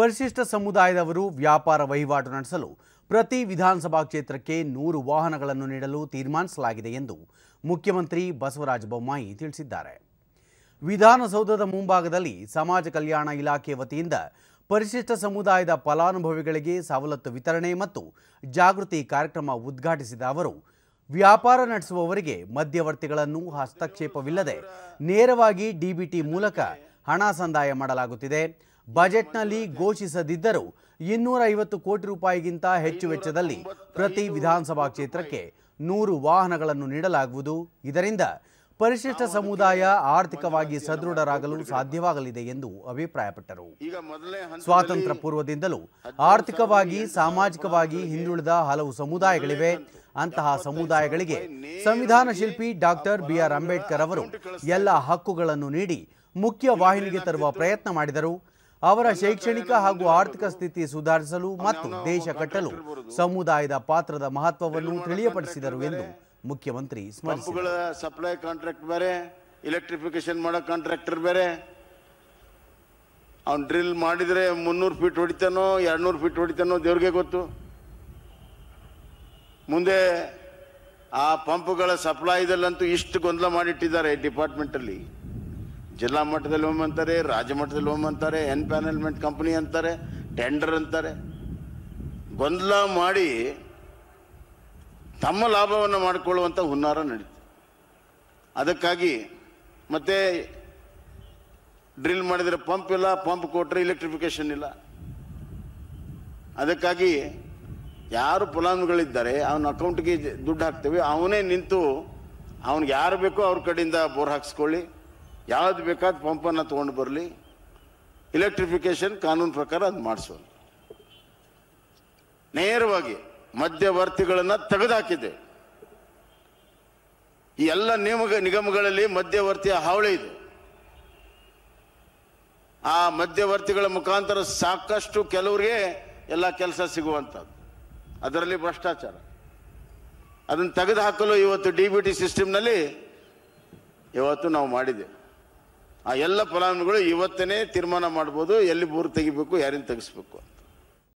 ಪರಿಶಿಷ್ಟ ಸಮುದಾಯದವರು ವ್ಯಾಪಾರ ವಹಿವಾಟು ನಡೆಸಲು ಪ್ರತಿ ವಿಧಾನಸಭಾ ಕ್ಷೇತ್ರಕ್ಕೆ ನೂರು ವಾಹನಗಳನ್ನು ನೀಡಲು ತೀರ್ಮಾನಿಸಲಾಗಿದೆ ಎಂದು ಮುಖ್ಯಮಂತ್ರಿ ಬಸವರಾಜ ಬೊಮ್ಮಾಯಿ ತಿಳಿಸಿದ್ದಾರೆ ವಿಧಾನಸೌಧದ ಮುಂಭಾಗದಲ್ಲಿ ಸಮಾಜ ಕಲ್ಯಾಣ ಇಲಾಖೆ ವತಿಯಿಂದ ಪರಿಶಿಷ್ಟ ಸಮುದಾಯದ ಫಲಾನುಭವಿಗಳಿಗೆ ಸವಲತ್ತು ವಿತರಣೆ ಮತ್ತು ಜಾಗೃತಿ ಕಾರ್ಯಕ್ರಮ ಉದ್ಘಾಟಿಸಿದ ಅವರು ವ್ಯಾಪಾರ ನಡೆಸುವವರಿಗೆ ಮಧ್ಯವರ್ತಿಗಳನ್ನು ಹಸ್ತಕ್ಷೇಪವಿಲ್ಲದೆ ನೇರವಾಗಿ ಡಿಬಿಟಿ ಮೂಲಕ ಹಣ ಸಂದಾಯ ಮಾಡಲಾಗುತ್ತಿದೆ ಬಜೆಟ್ನಲ್ಲಿ ಘೋಷಿಸದಿದ್ದರೂ ಇನ್ನೂರ ಐವತ್ತು ಕೋಟಿ ರೂಪಾಯಿಗಿಂತ ಹೆಚ್ಚು ವೆಚ್ಚದಲ್ಲಿ ಪ್ರತಿ ವಿಧಾನಸಭಾ ಕ್ಷೇತ್ರಕ್ಕೆ ನೂರು ವಾಹನಗಳನ್ನು ನೀಡಲಾಗುವುದು ಇದರಿಂದ ಪರಿಶಿಷ್ಟ ಸಮುದಾಯ ಆರ್ಥಿಕವಾಗಿ ಸದೃಢರಾಗಲು ಸಾಧ್ಯವಾಗಲಿದೆ ಎಂದು ಅಭಿಪ್ರಾಯಪಟ್ಟರು ಸ್ವಾತಂತ್ರ್ಯ ಪೂರ್ವದಿಂದಲೂ ಆರ್ಥಿಕವಾಗಿ ಸಾಮಾಜಿಕವಾಗಿ ಹಿಂದುಳಿದ ಹಲವು ಸಮುದಾಯಗಳಿವೆ ಅಂತಹ ಸಮುದಾಯಗಳಿಗೆ ಸಂವಿಧಾನ ಶಿಲ್ಪಿ ಡಾಕ್ಟರ್ ಬಿಆರ್ ಅಂಬೇಡ್ಕರ್ ಅವರು ಎಲ್ಲ ಹಕ್ಕುಗಳನ್ನು ನೀಡಿ ಮುಖ್ಯ ವಾಹಿನಿಗೆ ತರುವ ಪ್ರಯತ್ನ ಮಾಡಿದರು ಅವರ ಶೈಕ್ಷಣಿಕ ಹಾಗೂ ಆರ್ಥಿಕ ಸ್ಥಿತಿ ಸುಧಾರಿಸಲು ಮತ್ತು ದೇಶ ಕಟ್ಟಲು ಸಮುದಾಯದ ಪಾತ್ರದ ಮಹತ್ವವನ್ನು ತಿಳಿಯಪಡಿಸಿದರು ಎಂದು ಮುಖ್ಯಮಂತ್ರಿ ಸ್ಮರಿಸಿದರು ಸಪ್ಲೈ ಕಾಂಟ್ರಾಕ್ಟ್ ಬೇರೆ ಇಲೆಕ್ಟ್ರಿಫಿಕೇಶನ್ ಮಾಡೋ ಕಾಂಟ್ರಾಕ್ಟರ್ ಬೇರೆ ಅವ್ನು ಡ್ರಿಲ್ ಮಾಡಿದರೆ ಮುನ್ನೂರು ಫೀಟ್ ಹೊಡಿತಾನೋ ಎರಡ್ನೂರು ಫೀಟ್ ಹೊಡಿತಾನೋ ದೇವ್ರಿಗೆ ಗೊತ್ತು ಮುಂದೆ ಆ ಪಂಪ್ಗಳ ಸಪ್ಲೈದಲ್ಲಂತೂ ಇಷ್ಟು ಗೊಂದಲ ಮಾಡಿಟ್ಟಿದ್ದಾರೆ ಡಿಪಾರ್ಟ್ಮೆಂಟಲ್ಲಿ ಜಿಲ್ಲಾ ಮಟ್ಟದಲ್ಲಿ ಒಮ್ಮೆ ರಾಜ್ಯ ಮಟ್ಟದಲ್ಲಿ ಒಮ್ಮೆ ಅಂತಾರೆ ಎನ್ಪ್ಯಾನಲ್ಮೆಂಟ್ ಕಂಪ್ನಿ ಅಂತಾರೆ ಟೆಂಡರ್ ಅಂತಾರೆ ಗೊಂದಲ ಮಾಡಿ ತಮ್ಮ ಲಾಭವನ್ನು ಮಾಡಿಕೊಳ್ಳುವಂಥ ಹುನ್ನಾರ ನಡೀತು ಅದಕ್ಕಾಗಿ ಮತ್ತೆ ಡ್ರಿಲ್ ಮಾಡಿದರೆ ಪಂಪ್ ಇಲ್ಲ ಪಂಪ್ ಕೊಟ್ಟರೆ ಇಲೆಕ್ಟ್ರಿಫಿಕೇಶನ್ ಇಲ್ಲ ಅದಕ್ಕಾಗಿ ಯಾರು ಫಲಾನುಭವಿಗಳಿದ್ದಾರೆ ಅವನ ಅಕೌಂಟ್ಗೆ ದುಡ್ಡು ಹಾಕ್ತೇವೆ ಅವನೇ ನಿಂತು ಅವ್ನಿಗೆ ಯಾರು ಬೇಕೋ ಅವ್ರ ಕಡೆಯಿಂದ ಬೋರ್ ಹಾಕ್ಸ್ಕೊಳ್ಳಿ ಯಾವ್ದು ಬೇಕಾದ ಪಂಪನ್ನು ತೊಗೊಂಡು ಬರಲಿ ಇಲೆಕ್ಟ್ರಿಫಿಕೇಷನ್ ಕಾನೂನು ಪ್ರಕಾರ ಅದು ಮಾಡಿಸೋಣ ನೇರವಾಗಿ ಮಧ್ಯವರ್ತಿಗಳನ್ನು ತೆಗೆದುಹಾಕಿದೆ ಈ ಎಲ್ಲ ನಿಯಮ ನಿಗಮಗಳಲ್ಲಿ ಮಧ್ಯವರ್ತಿಯ ಹಾವಳಿ ಇದೆ ಆ ಮಧ್ಯವರ್ತಿಗಳ ಮುಖಾಂತರ ಸಾಕಷ್ಟು ಕೆಲವರಿಗೆ ಎಲ್ಲ ಕೆಲಸ ಸಿಗುವಂಥದ್ದು ಅದರಲ್ಲಿ ಭ್ರಷ್ಟಾಚಾರ ಅದನ್ನು ತೆಗೆದುಹಾಕಲು ಇವತ್ತು ಡಿ ಬಿ ಟಿ ಸಿಸ್ಟಮ್ನಲ್ಲಿ ಇವತ್ತು ನಾವು ಮಾಡಿದ್ದೇವೆ ಆ ಎಲ್ಲ ಫಲಾನುಭವಿಗಳು ಇವತ್ತೇ ತೀರ್ಮಾನ ಮಾಡ್ಬೋದು ಎಲ್ಲಿ ಬೂರು ತೆಗಿಬೇಕು ಯಾರಿಂದ ತೆಗಿಸ್ಬೇಕು ಅಂತ